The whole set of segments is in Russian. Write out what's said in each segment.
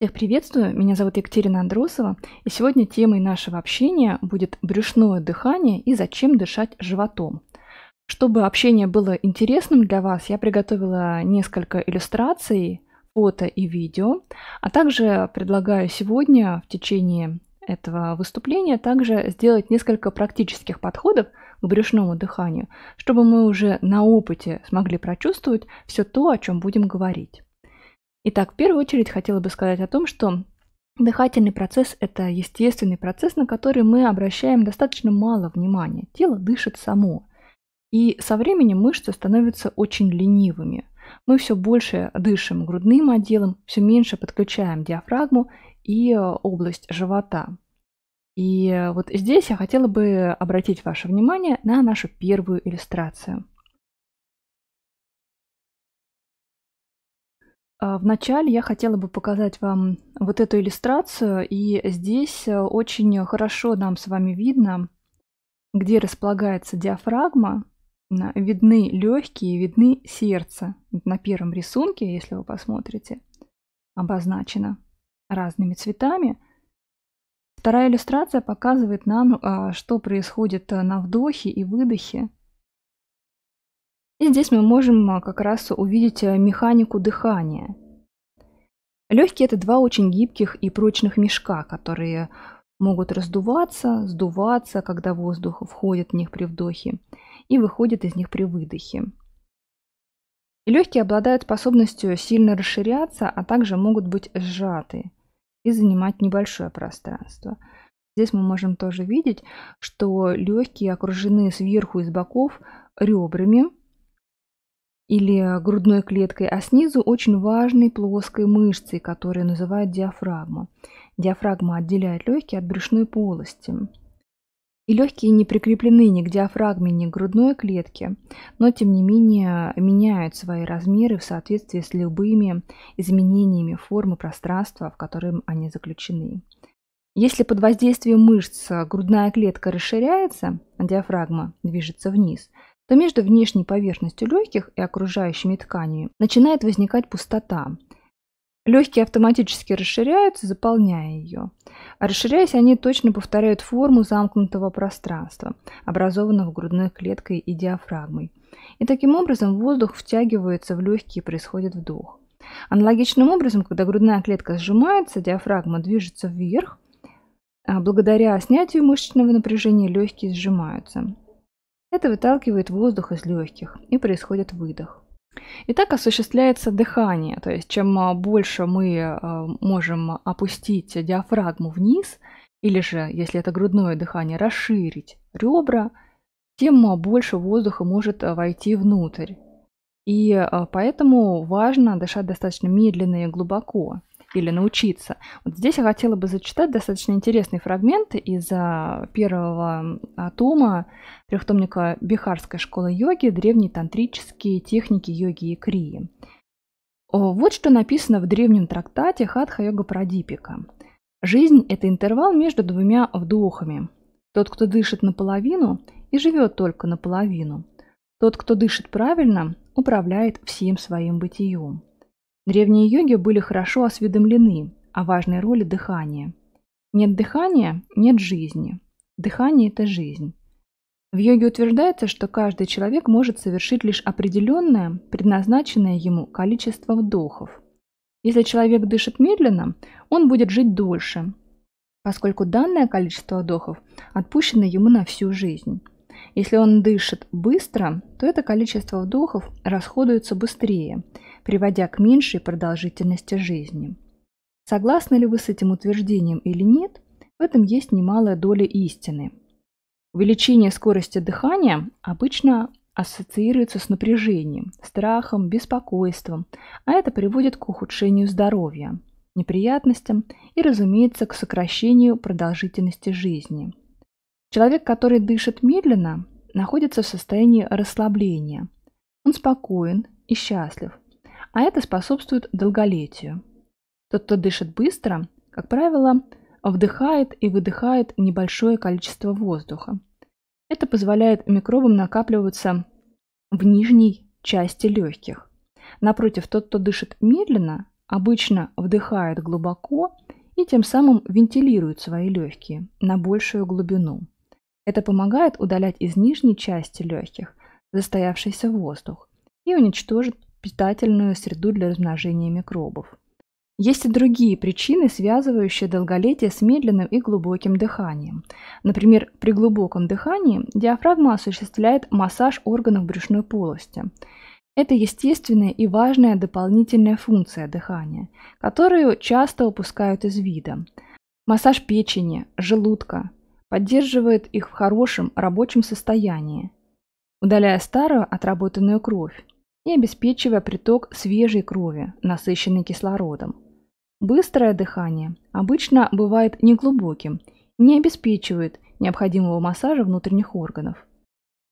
Всех приветствую, меня зовут Екатерина Андросова, и сегодня темой нашего общения будет брюшное дыхание и зачем дышать животом. Чтобы общение было интересным для вас, я приготовила несколько иллюстраций, фото и видео, а также предлагаю сегодня в течение этого выступления также сделать несколько практических подходов к брюшному дыханию, чтобы мы уже на опыте смогли прочувствовать все то, о чем будем говорить. Итак, в первую очередь хотела бы сказать о том, что Дыхательный процесс – это естественный процесс, на который мы обращаем достаточно мало внимания. Тело дышит само. И со временем мышцы становятся очень ленивыми. Мы все больше дышим грудным отделом, все меньше подключаем диафрагму и э, область живота. И э, вот здесь я хотела бы обратить ваше внимание на нашу первую иллюстрацию – А, вначале я хотела бы показать вам вот эту иллюстрацию, и здесь э, очень хорошо нам с вами видно, где располагается диафрагма, видны легкие, видны сердце. На первом рисунке, если вы посмотрите, обозначено разными цветами. Вторая иллюстрация показывает нам, а, что происходит на вдохе и выдохе и здесь мы можем а, как раз увидеть э, механику дыхания. Легкие – это два очень гибких и прочных мешка, которые могут раздуваться, сдуваться, когда воздух входит в них при вдохе и выходит из них при выдохе. И легкие обладают способностью сильно расширяться, а также могут быть сжаты и занимать небольшое пространство. Здесь мы можем тоже видеть, что легкие окружены сверху и с боков ребрами, или э, грудной клеткой, а снизу очень важной плоской мышцей, которую называют диафрагма. Диафрагма отделяет легкие от брюшной полости. И легкие не прикреплены ни к диафрагме, ни к грудной клетке, но тем не менее меняют свои размеры в соответствии с любыми изменениями формы пространства, в котором они заключены. Если под воздействием мышц грудная клетка расширяется, а диафрагма движется вниз – то между внешней поверхностью легких и окружающими тканями начинает возникать пустота. Легкие автоматически расширяются, заполняя ее. А расширяясь, они точно повторяют форму замкнутого пространства, образованного грудной клеткой и диафрагмой. И таким образом воздух втягивается в легкие и происходит вдох. Аналогичным образом, когда грудная клетка сжимается, диафрагма движется вверх, а благодаря снятию мышечного напряжения легкие сжимаются. Это выталкивает воздух из легких и происходит выдох. И так осуществляется дыхание, то есть чем а, больше мы а, можем опустить диафрагму вниз, или же, если это грудное дыхание, расширить ребра, тем а, больше воздуха может войти внутрь. И поэтому важно дышать достаточно медленно и глубоко или научиться. Вот здесь я хотела бы зачитать достаточно интересный фрагмент из а, первого а, тома трехтомника Бихарской школы йоги «Древние тантрические техники йоги и крии». Вот что написано в древнем трактате Хатха-йога Прадипика. Жизнь – это интервал между двумя вдохами. Тот, кто дышит наполовину, и живет только наполовину. Тот, кто дышит правильно, управляет всем своим бытием. Древние йоги были хорошо осведомлены о важной роли дыхания. Нет дыхания – нет жизни. Дыхание – это жизнь. В йоге утверждается, что каждый человек может совершить лишь определенное, предназначенное ему количество вдохов. Если человек дышит медленно, он будет жить дольше, поскольку данное количество вдохов отпущено ему на всю жизнь. Если он дышит быстро, то это количество вдохов расходуется быстрее – приводя к меньшей продолжительности жизни. Согласны ли вы с этим утверждением или нет, в этом есть немалая доля истины. Увеличение скорости дыхания обычно ассоциируется с напряжением, страхом, беспокойством, а это приводит к ухудшению здоровья, неприятностям и, разумеется, к сокращению продолжительности жизни. Человек, который дышит медленно, находится в состоянии расслабления. Он спокоен и счастлив, а это способствует долголетию. Тот, кто дышит быстро, как правило, вдыхает и выдыхает небольшое количество воздуха. Это позволяет микробам накапливаться в нижней части легких. Напротив, тот, кто дышит медленно, обычно вдыхает глубоко и тем самым вентилирует свои легкие на большую глубину. Это помогает удалять из нижней части легких застоявшийся воздух и уничтожить питательную среду для размножения микробов. Есть и другие причины, связывающие долголетие с медленным и глубоким дыханием. Например, при глубоком дыхании диафрагма осуществляет массаж органов брюшной полости. Это естественная и важная дополнительная функция дыхания, которую часто упускают из вида. Массаж печени, желудка поддерживает их в хорошем рабочем состоянии, удаляя старую отработанную кровь и обеспечивая приток свежей крови, насыщенной кислородом. Быстрое дыхание обычно бывает неглубоким, не обеспечивает необходимого массажа внутренних органов.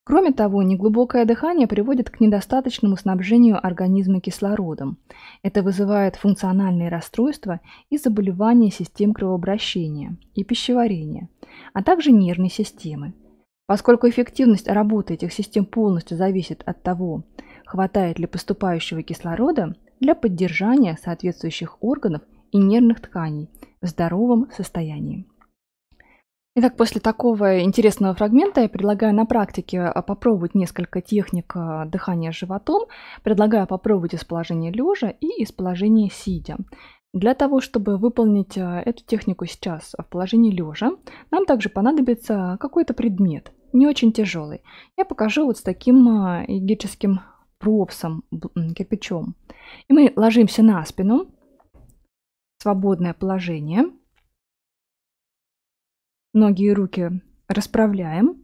Кроме того, неглубокое дыхание приводит к недостаточному снабжению организма кислородом. Это вызывает функциональные расстройства и заболевания систем кровообращения и пищеварения, а также нервной системы. Поскольку эффективность работы этих систем полностью зависит от того, хватает ли поступающего кислорода для поддержания соответствующих органов и нервных тканей в здоровом состоянии. Итак, после такого интересного фрагмента я предлагаю на практике а, попробовать несколько техник а, дыхания животом. Предлагаю попробовать из положения лежа и из положения сидя. Для того, чтобы выполнить а, эту технику сейчас в положении лежа, нам также понадобится какой-то предмет, не очень тяжелый. Я покажу вот с таким эгическим пропсом, кирпичом. И мы ложимся на спину, свободное положение. Ноги и руки расправляем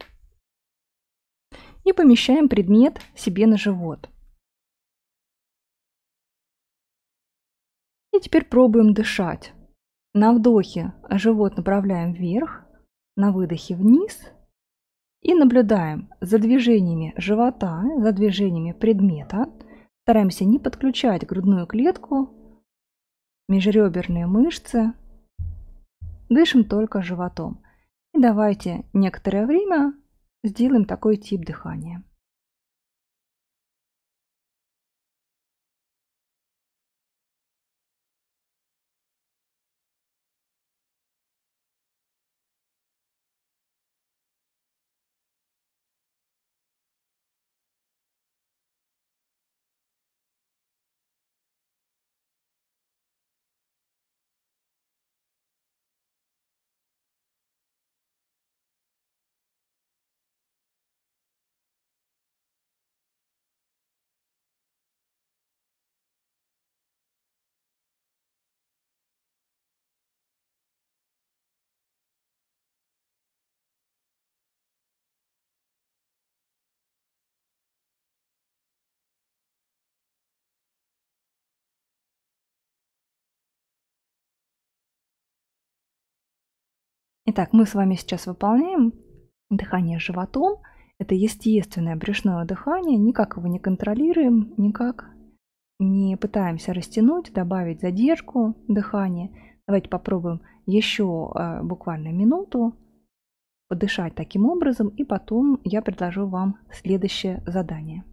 и помещаем предмет себе на живот. И теперь пробуем дышать. На вдохе живот направляем вверх, на выдохе вниз – и наблюдаем за движениями живота, за движениями предмета. Стараемся не подключать грудную клетку, межреберные мышцы. Дышим только животом. И давайте некоторое время сделаем такой тип дыхания. Итак, мы с вами сейчас выполняем дыхание животом. Это естественное брюшное дыхание, никак его не контролируем, никак не пытаемся растянуть, добавить задержку дыхания. Давайте попробуем еще э, буквально минуту подышать таким образом, и потом я предложу вам следующее задание.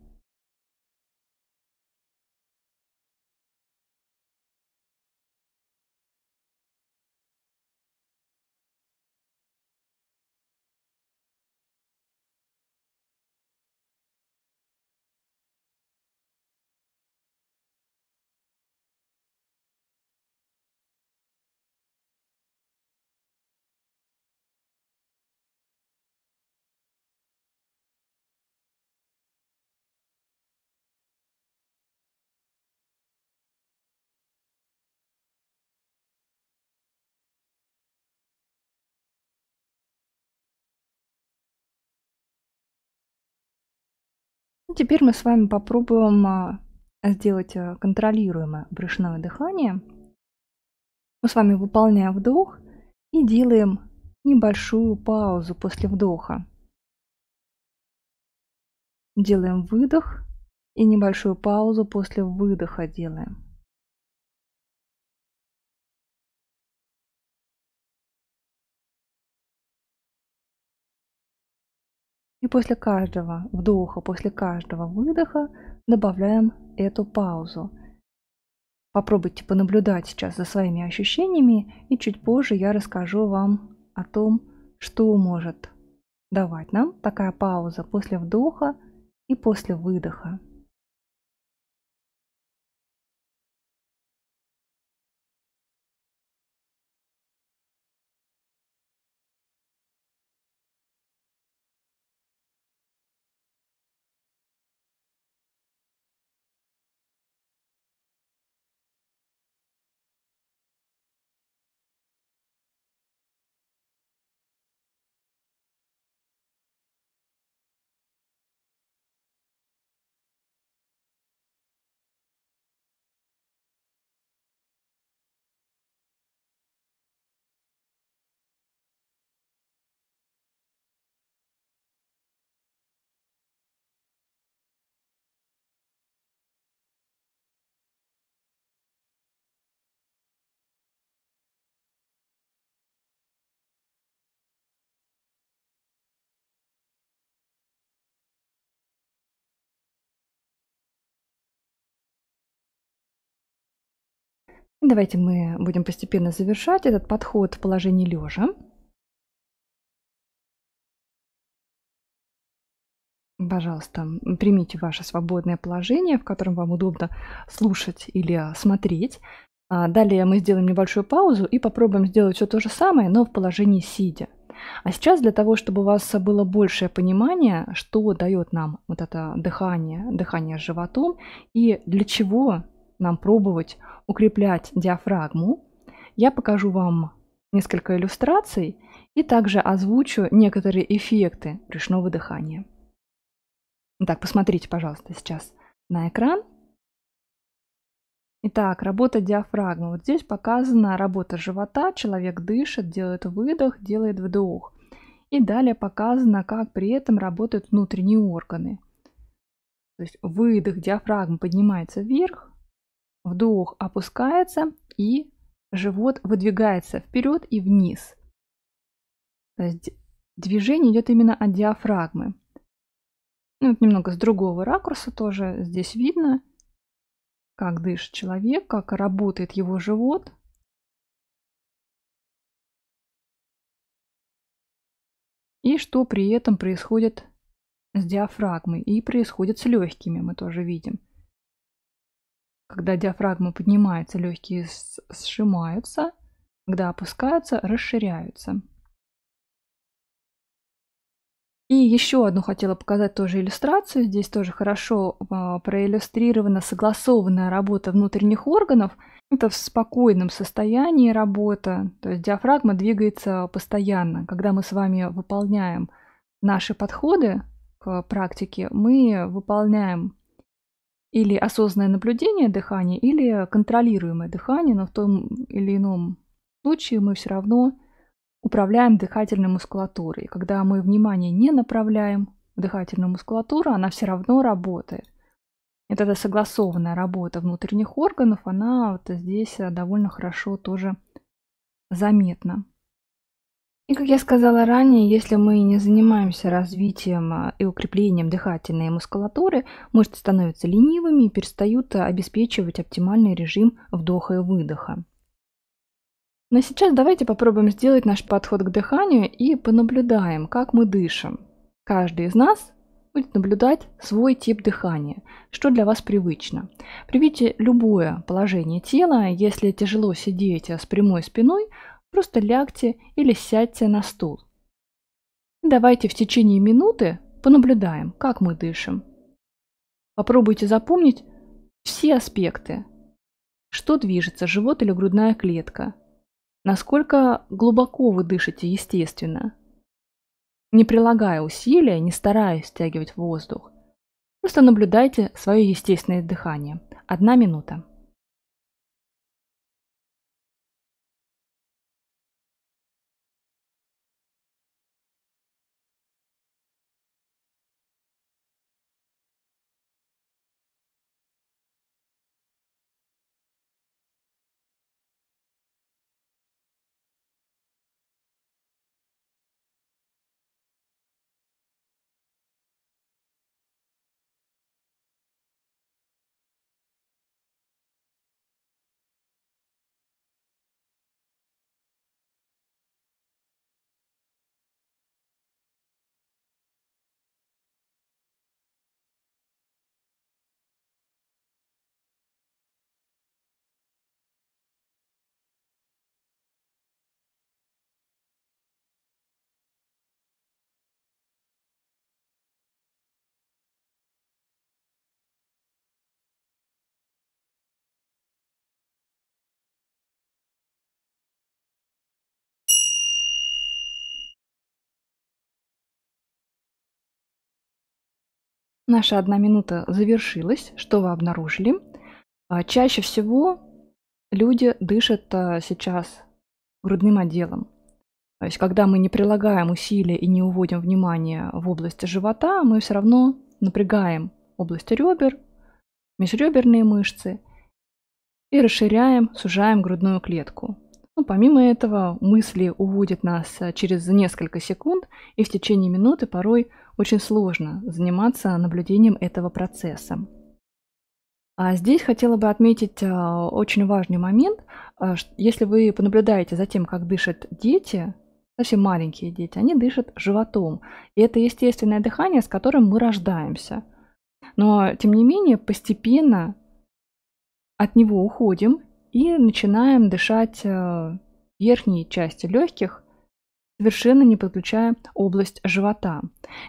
Теперь мы с вами попробуем а, сделать а, контролируемое брюшное дыхание. Мы с вами выполняем вдох и делаем небольшую паузу после вдоха. Делаем выдох и небольшую паузу после выдоха делаем. И после каждого вдоха, после каждого выдоха добавляем эту паузу. Попробуйте понаблюдать сейчас за своими ощущениями, и чуть позже я расскажу вам о том, что может давать нам такая пауза после вдоха и после выдоха. Давайте мы будем постепенно завершать этот подход в положении лежа. Пожалуйста, примите ваше свободное положение, в котором вам удобно слушать или а, смотреть. А, далее мы сделаем небольшую паузу и попробуем сделать все то же самое, но в положении сидя. А сейчас для того, чтобы у вас было большее понимание, что дает нам вот это дыхание, дыхание с животом и для чего нам пробовать укреплять диафрагму. Я покажу вам несколько иллюстраций и также озвучу некоторые эффекты брюшного дыхания. Итак, посмотрите, пожалуйста, сейчас на экран. Итак, работа диафрагмы. Вот здесь показана работа живота. Человек дышит, делает выдох, делает вдох. И далее показано, как при этом работают внутренние органы. То есть выдох диафрагмы поднимается вверх, Вдох опускается и живот выдвигается вперед и вниз. То есть движение идет именно от диафрагмы. Ну, вот немного с другого ракурса тоже здесь видно, как дышит человек, как работает его живот. И что при этом происходит с диафрагмой и происходит с легкими, мы тоже видим. Когда диафрагма поднимается, легкие сжимаются. Когда опускаются, расширяются. И еще одну хотела показать тоже иллюстрацию. Здесь тоже хорошо а, проиллюстрирована согласованная работа внутренних органов. Это в спокойном состоянии работа, то есть диафрагма двигается постоянно. Когда мы с вами выполняем наши подходы к практике, мы выполняем или осознанное наблюдение дыхания, или контролируемое дыхание, но в том или ином случае мы все равно управляем дыхательной мускулатурой. когда мы внимание не направляем в дыхательную мускулатуру, она все равно работает. Это эта согласованная работа внутренних органов, она вот здесь э, довольно хорошо тоже заметна. И, как я сказала ранее, если мы не занимаемся развитием э, и укреплением дыхательной мускулатуры, мышцы становятся ленивыми и перестают обеспечивать оптимальный режим вдоха и выдоха. Но сейчас давайте попробуем сделать наш подход к дыханию и понаблюдаем, как мы дышим. Каждый из нас будет наблюдать свой тип дыхания, что для вас привычно. Примите любое положение тела, если тяжело сидеть э, с прямой спиной, Просто лягте или сядьте на стул. Давайте в течение минуты понаблюдаем, как мы дышим. Попробуйте запомнить все аспекты. Что движется, живот или грудная клетка? Насколько глубоко вы дышите естественно? Не прилагая усилия, не стараясь стягивать воздух. Просто наблюдайте свое естественное дыхание. Одна минута. Наша одна минута завершилась. Что вы обнаружили? А, чаще всего люди дышат а, сейчас грудным отделом. То есть, когда мы не прилагаем усилия и не уводим внимание в область живота, мы все равно напрягаем область ребер, межреберные мышцы и расширяем, сужаем грудную клетку. Ну, помимо этого, мысли уводят нас а, через несколько секунд, и в течение минуты порой очень сложно заниматься наблюдением этого процесса. А здесь хотела бы отметить а, очень важный момент. А, если вы понаблюдаете за тем, как дышат дети, совсем маленькие дети, они дышат животом. И это естественное дыхание, с которым мы рождаемся. Но, тем не менее, постепенно от него уходим и начинаем дышать а, верхней части легких совершенно не подключая область живота.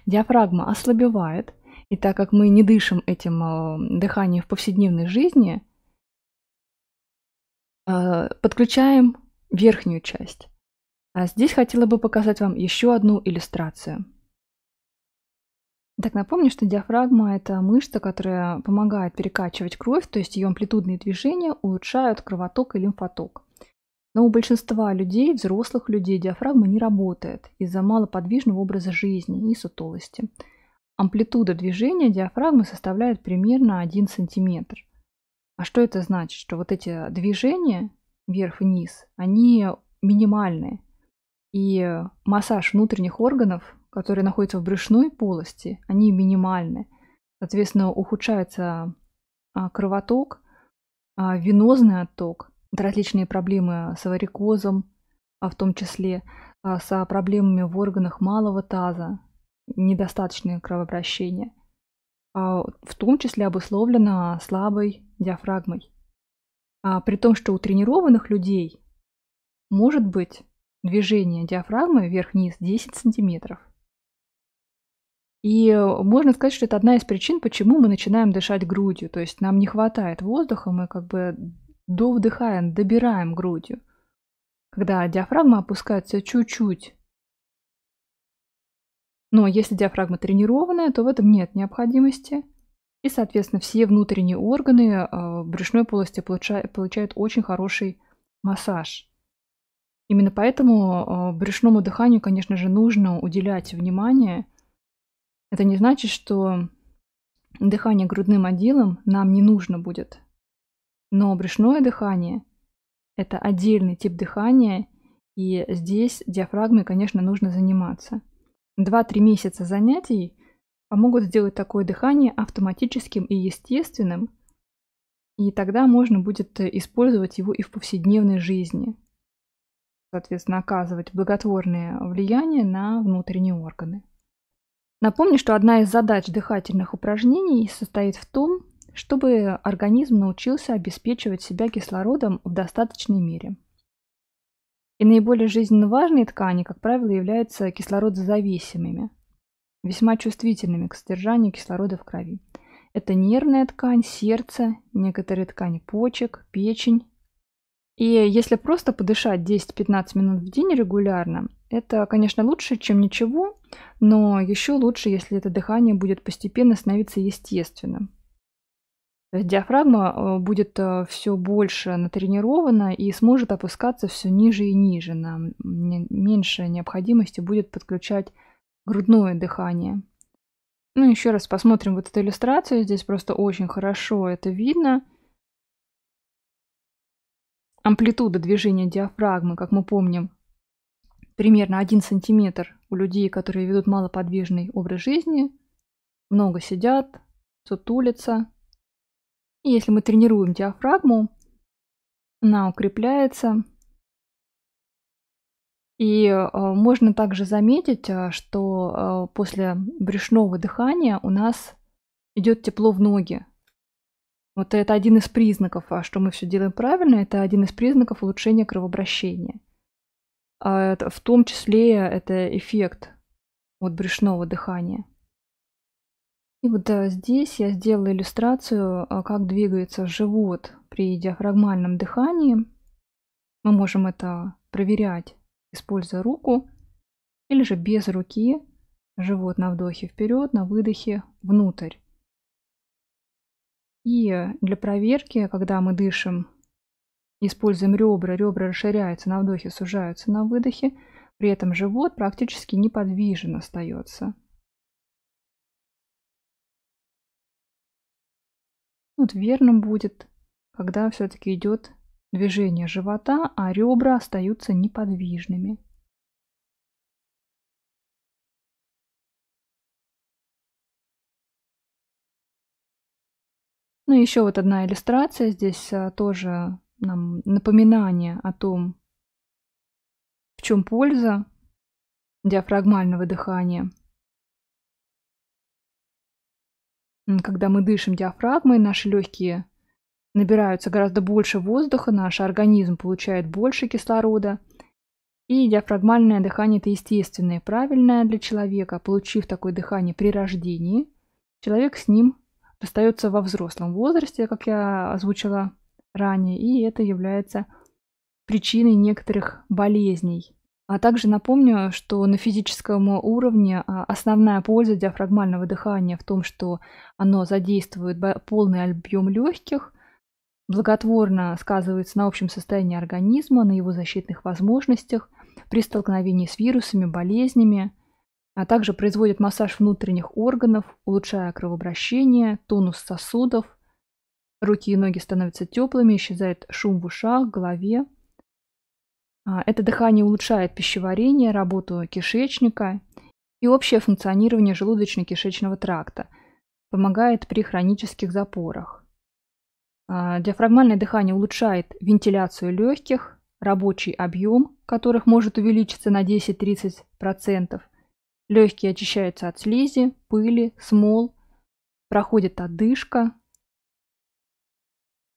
Диафрагма ослабевает, и так как мы не дышим этим э, дыханием в повседневной жизни, э, подключаем верхнюю часть. А здесь хотела бы показать вам еще одну иллюстрацию. Так, напомню, что диафрагма – это мышца, которая помогает перекачивать кровь, то есть ее амплитудные движения улучшают кровоток и лимфоток. Но у большинства людей, взрослых людей, диафрагма не работает из-за малоподвижного образа жизни и сутолости. Амплитуда движения диафрагмы составляет примерно 1 см. А что это значит? Что вот эти движения вверх и вниз, они минимальные. И массаж внутренних органов, которые находятся в брюшной полости, они минимальны. Соответственно, ухудшается а, кровоток, а, венозный отток – различные проблемы с варикозом, а в том числе а, с проблемами в органах малого таза, недостаточное кровообращение, а, в том числе обусловлено слабой диафрагмой. А, при том, что у тренированных людей может быть движение диафрагмы вверх-вниз 10 сантиметров. И можно сказать, что это одна из причин, почему мы начинаем дышать грудью. То есть нам не хватает воздуха, мы как бы до вдыхаем, добираем грудью. Когда диафрагма опускается чуть-чуть. Но если диафрагма тренированная, то в этом нет необходимости. И, соответственно, все внутренние органы э, брюшной полости получают, получают очень хороший массаж. Именно поэтому э, брюшному дыханию, конечно же, нужно уделять внимание. Это не значит, что дыхание грудным отделом нам не нужно будет. Но брюшное дыхание – это отдельный тип дыхания, и здесь диафрагмой, конечно, нужно заниматься. два-три месяца занятий помогут сделать такое дыхание автоматическим и естественным, и тогда можно будет использовать его и в повседневной жизни, соответственно, оказывать благотворное влияние на внутренние органы. Напомню, что одна из задач дыхательных упражнений состоит в том, чтобы организм научился обеспечивать себя кислородом в достаточной мере. И наиболее жизненно важные ткани, как правило, являются кислородозависимыми, весьма чувствительными к содержанию кислорода в крови. Это нервная ткань, сердце, некоторые ткани почек, печень. И если просто подышать 10-15 минут в день регулярно, это, конечно, лучше, чем ничего, но еще лучше, если это дыхание будет постепенно становиться естественным диафрагма э, будет э, все больше натренирована и сможет опускаться все ниже и ниже. Нам меньше необходимости будет подключать грудное дыхание. Ну, еще раз посмотрим вот эту иллюстрацию. Здесь просто очень хорошо это видно. Амплитуда движения диафрагмы, как мы помним, примерно 1 сантиметр у людей, которые ведут малоподвижный образ жизни, много сидят, сутулятся, если мы тренируем диафрагму, она укрепляется. И э, можно также заметить, э, что э, после брюшного дыхания у нас идет тепло в ноги. Вот это один из признаков, что мы все делаем правильно, это один из признаков улучшения кровообращения. А в том числе это эффект от брюшного дыхания. И вот э, здесь я сделала иллюстрацию, э, как двигается живот при диафрагмальном дыхании. Мы можем это проверять, используя руку или же без руки. Живот на вдохе вперед, на выдохе внутрь. И для проверки, когда мы дышим, используем ребра, ребра расширяются на вдохе, сужаются на выдохе, при этом живот практически неподвижен остается. Ну, вот верным будет, когда все-таки идет движение живота, а ребра остаются неподвижными. Ну и еще вот одна иллюстрация. Здесь а, тоже нам напоминание о том, в чем польза диафрагмального дыхания. Когда мы дышим диафрагмой, наши легкие набираются гораздо больше воздуха, наш организм получает больше кислорода. И диафрагмальное дыхание – это естественное, правильное для человека. Получив такое дыхание при рождении, человек с ним остается во взрослом возрасте, как я озвучила ранее, и это является причиной некоторых болезней. А также напомню, что на физическом уровне а, основная польза диафрагмального дыхания в том, что оно задействует полный объем легких, благотворно сказывается на общем состоянии организма, на его защитных возможностях при столкновении с вирусами, болезнями, а также производит массаж внутренних органов, улучшая кровообращение, тонус сосудов, руки и ноги становятся теплыми, исчезает шум в ушах, голове, а, это дыхание улучшает пищеварение, работу кишечника и общее функционирование желудочно-кишечного тракта, помогает при хронических запорах. А, Диафрагмальное дыхание улучшает вентиляцию легких, рабочий объем которых может увеличиться на 10-30%. Легкие очищаются от слизи, пыли, смол, проходит отдышка,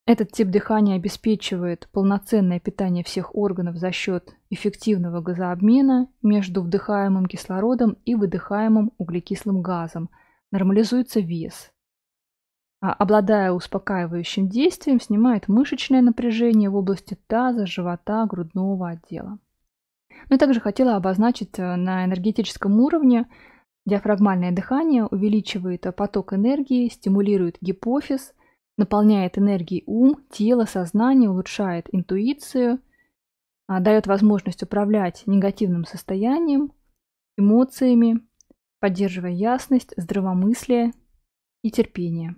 этот тип дыхания обеспечивает полноценное питание всех органов за счет эффективного газообмена между вдыхаемым кислородом и выдыхаемым углекислым газом. Нормализуется вес. А обладая успокаивающим действием, снимает мышечное напряжение в области таза, живота, грудного отдела. Но ну я также хотела обозначить э, на энергетическом уровне диафрагмальное дыхание увеличивает поток энергии, стимулирует гипофиз – наполняет энергией ум, тело, сознание, улучшает интуицию, а, дает возможность управлять негативным состоянием, эмоциями, поддерживая ясность, здравомыслие и терпение.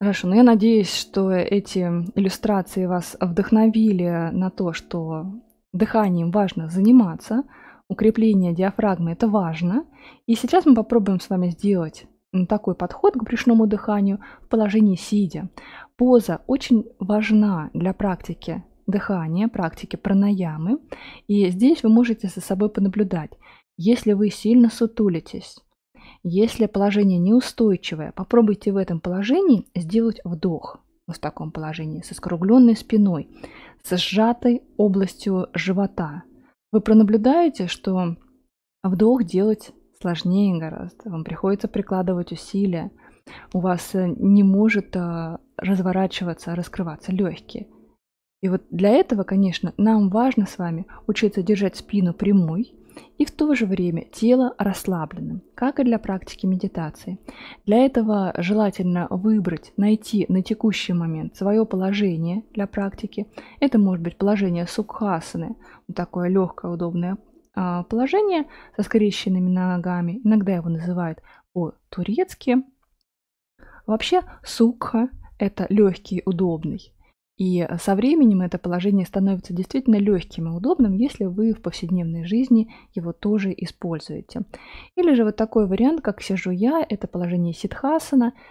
Хорошо, ну я надеюсь, что эти иллюстрации вас вдохновили на то, что дыханием важно заниматься, укрепление диафрагмы – это важно. И сейчас мы попробуем с вами сделать такой подход к брюшному дыханию в положении сидя. Поза очень важна для практики дыхания, практики пранаямы. И здесь вы можете за собой понаблюдать. Если вы сильно сутулитесь, если положение неустойчивое, попробуйте в этом положении сделать вдох в таком положении, со скругленной спиной, с сжатой областью живота. Вы пронаблюдаете, что вдох делать сложнее гораздо, вам приходится прикладывать усилия, у вас э, не может э, разворачиваться, раскрываться легкие. И вот для этого, конечно, нам важно с вами учиться держать спину прямой и в то же время тело расслабленным, как и для практики медитации. Для этого желательно выбрать, найти на текущий момент свое положение для практики. Это может быть положение сукхасаны, такое легкое, удобное а, положение со скрещенными ногами. Иногда его называют по-турецки. Вообще сукха – это легкий, удобный. И со временем это положение становится действительно легким и удобным, если вы в повседневной жизни его тоже используете. Или же вот такой вариант, как сижу я, это положение ситхасана –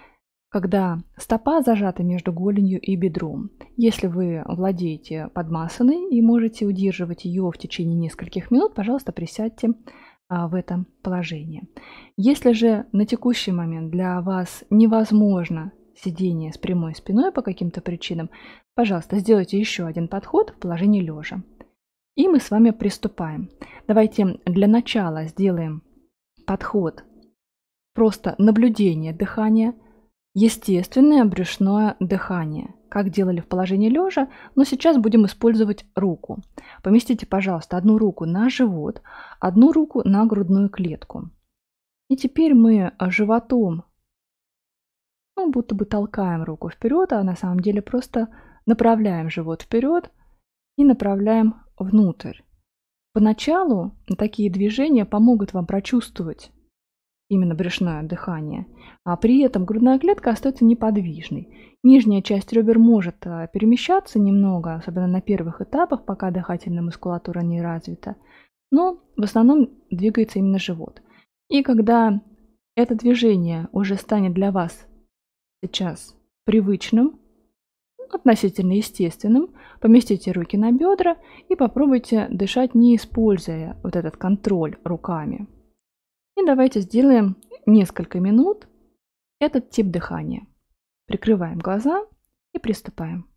когда стопа зажата между голенью и бедром. Если вы владеете подмасаной и можете удерживать ее в течение нескольких минут, пожалуйста, присядьте а, в этом положении. Если же на текущий момент для вас невозможно сидение с прямой спиной по каким-то причинам, пожалуйста, сделайте еще один подход в положении лежа. И мы с вами приступаем. Давайте для начала сделаем подход просто наблюдение дыхания – Естественное брюшное дыхание, как делали в положении лежа, но сейчас будем использовать руку. Поместите, пожалуйста, одну руку на живот, одну руку на грудную клетку. И теперь мы э, животом, ну, будто бы толкаем руку вперед, а на самом деле просто направляем живот вперед и направляем внутрь. Поначалу такие движения помогут вам прочувствовать именно брюшное дыхание. А при этом грудная клетка остается неподвижной. Нижняя часть ребер может э, перемещаться немного, особенно на первых этапах, пока дыхательная мускулатура не развита, но в основном двигается именно живот. И когда это движение уже станет для вас сейчас привычным, относительно естественным, поместите руки на бедра и попробуйте дышать, не используя вот этот контроль руками. И давайте сделаем несколько минут этот тип дыхания. Прикрываем глаза и приступаем.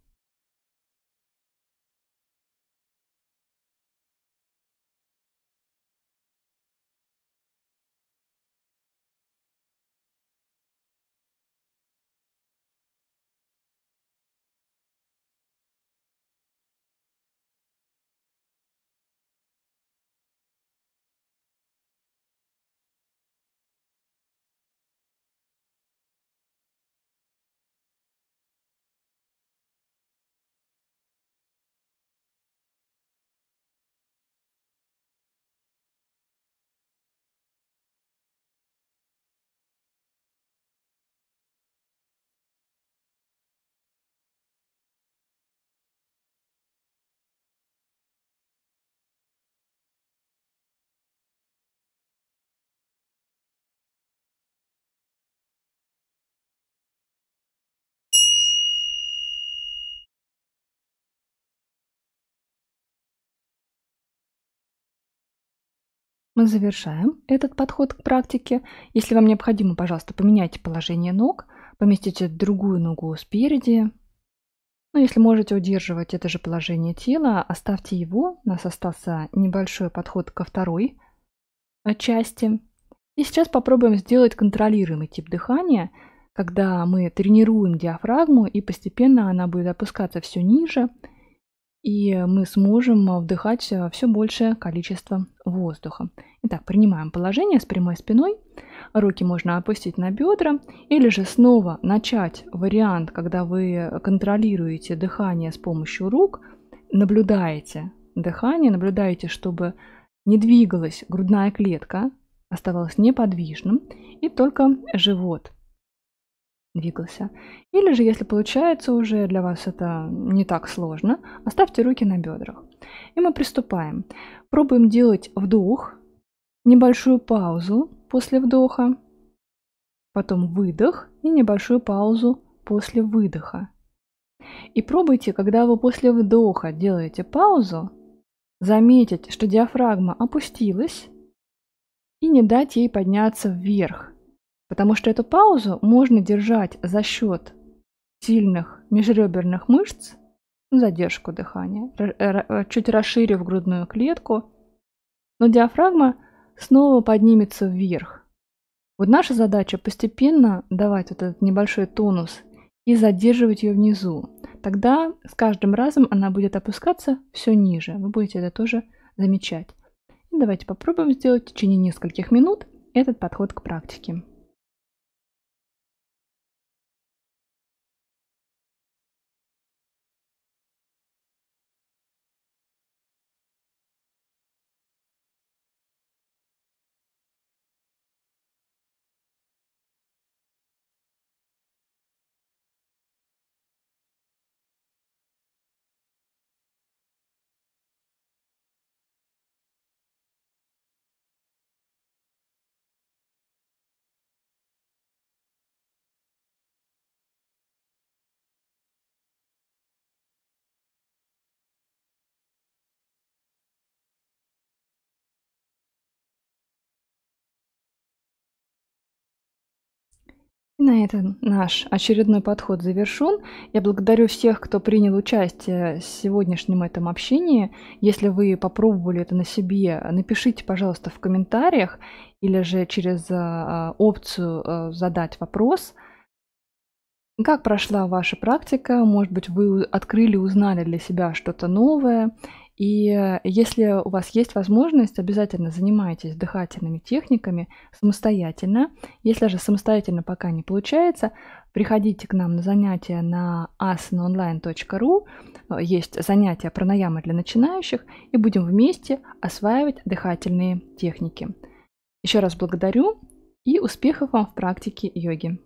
Мы завершаем этот подход к практике. Если вам необходимо, пожалуйста, поменяйте положение ног, поместите другую ногу спереди. Но ну, если можете удерживать это же положение тела, оставьте его. У нас остался небольшой подход ко второй э, части. И сейчас попробуем сделать контролируемый тип дыхания, когда мы тренируем диафрагму и постепенно она будет опускаться все ниже – и мы сможем вдыхать э, все большее количество воздуха. Итак, принимаем положение с прямой спиной. Руки можно опустить на бедра или же снова начать вариант, когда вы контролируете дыхание с помощью рук, наблюдаете дыхание, наблюдаете, чтобы не двигалась грудная клетка, оставалась неподвижным и только живот – двигался. Или же, если получается уже для вас это не так сложно, оставьте руки на бедрах. И мы приступаем. Пробуем делать вдох, небольшую паузу после вдоха, потом выдох и небольшую паузу после выдоха. И пробуйте, когда вы после вдоха делаете паузу, заметить, что диафрагма опустилась и не дать ей подняться вверх, Потому что эту паузу можно держать за счет сильных межреберных мышц, ну, задержку дыхания, чуть расширив грудную клетку, но диафрагма снова поднимется вверх. Вот наша задача постепенно давать вот этот небольшой тонус и задерживать ее внизу. Тогда с каждым разом она будет опускаться все ниже. Вы будете это тоже замечать. давайте попробуем сделать в течение нескольких минут этот подход к практике. на этом наш очередной подход завершен. Я благодарю всех, кто принял участие в сегодняшнем этом общении. Если вы попробовали это на себе, напишите, пожалуйста, в комментариях или же через а, опцию а, «Задать вопрос». Как прошла ваша практика? Может быть, вы открыли, узнали для себя что-то новое? И э, если у вас есть возможность, обязательно занимайтесь дыхательными техниками самостоятельно. Если же самостоятельно пока не получается, приходите к нам на занятия на asanaonline.ru. Есть занятия пранаямы для начинающих, и будем вместе осваивать дыхательные техники. Еще раз благодарю и успехов вам в практике йоги.